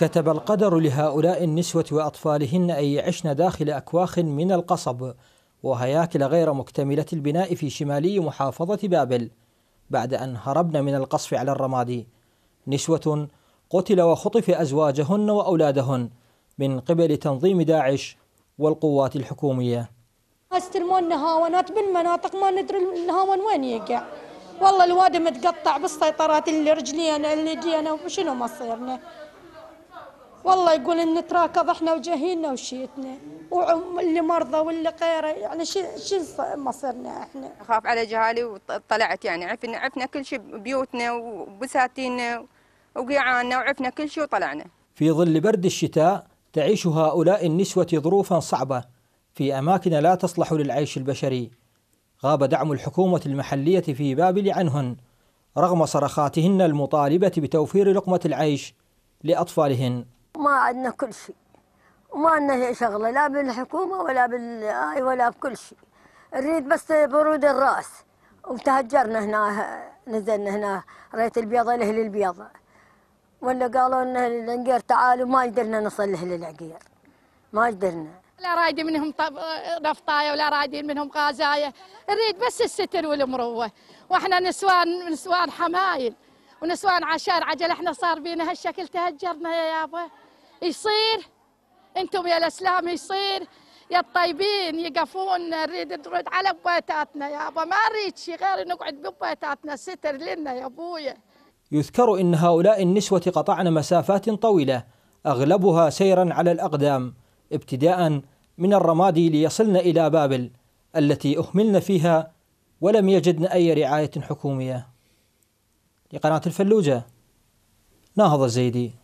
كتب القدر لهؤلاء النسوة وأطفالهن أن يعشن داخل أكواخ من القصب وهياكل غير مكتملة البناء في شمالي محافظة بابل بعد أن هربن من القصف على الرمادي نسوة قتل وخطف أزواجهن وأولادهن من قبل تنظيم داعش والقوات الحكومية استلمون هاونات بالمناطق ما ندري النهاون وين يقع والله الوادي متقطع بالسيطرات اللي رجلينا اللي جينا وشنو مصيرنا والله يقول ان تراكض احنا وجهينا وشيتنا واللي مرضى واللي غيره يعني شو شو مصيرنا احنا خاف على جهالي وطلعت يعني عفنا عفنا كل شيء بيوتنا وبساتيننا وقيعاننا وعفنا كل شيء وطلعنا في ظل برد الشتاء تعيش هؤلاء النسوة ظروفا صعبة في أماكن لا تصلح للعيش البشري غاب دعم الحكومة المحلية في بابل عنهن رغم صرخاتهن المطالبة بتوفير لقمة العيش لأطفالهن ما عندنا كل شيء وما عندنا شغله لا بالحكومه ولا بالآي ولا بكل شيء نريد بس برود الراس وتهجرنا هنا نزلنا هنا ريت البيضه لاهل البيضه ولا قالوا لنا العقير تعالوا ما قدرنا نصل لاهل العقير ما قدرنا لا رايدين منهم نفطايه ولا رايدين منهم غازايه نريد بس الستر والمروه واحنا نسوان نسوان حمايل ونسوان عشان عجل احنا صار بينا هالشكل تهجرنا يا يابا يصير انتم يا الاسلام يصير يا الطيبين يقفون نريد نرد على بيتاتنا يا أبا ما نريد شيء غير نقعد ببيتاتنا ستر لنا يا أبويا يذكر إن هؤلاء النسوة قطعن مسافات طويلة أغلبها سيرا على الأقدام ابتداء من الرمادي ليصلن إلى بابل التي أهملن فيها ولم يجدن أي رعاية حكومية لقناة الفلوجة ناهض الزيدي